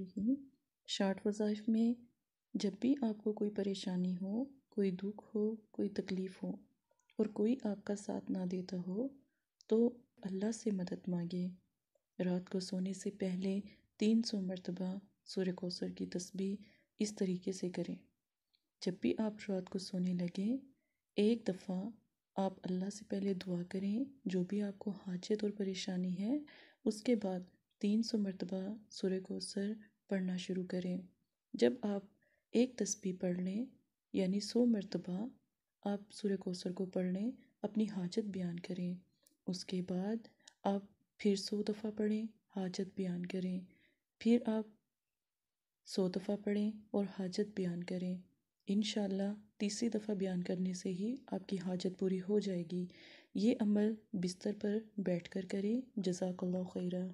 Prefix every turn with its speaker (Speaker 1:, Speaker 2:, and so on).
Speaker 1: रहीम short वज़ाइफ में जब भी आपको कोई परेशानी हो कोई दुख हो कोई तकलीफ़ हो और कोई आपका साथ ना देता हो तो अल्लाह से मदद मांगे रात को सोने से पहले तीन सौ मरतबा सूर्य कौसर की तस्वीर इस तरीके से करें जब भी आप रात को सोने लगें एक दफ़ा आप अल्लाह से पहले दुआ करें जो भी आपको हाजत और परेशानी है उसके बाद तीन सौ मरतबा सूर्य कौसर पढ़ना शुरू करें जब आप एक तस्वीर पढ़ लें यानी सौ मरतबा आप सूर्य कोसर को पढ़ लें अपनी हाजत बयान करें उसके बाद आप फिर सौ दफ़ा पढ़ें हाजत बयान करें फिर आप सौ दफ़ा पढ़ें और हाजत बयान करें इन तीसरी दफ़ा बयान करने से ही आपकी हाजत पूरी हो जाएगी ये अमल बिस्तर पर बैठकर करें जजाकल्ला खैरा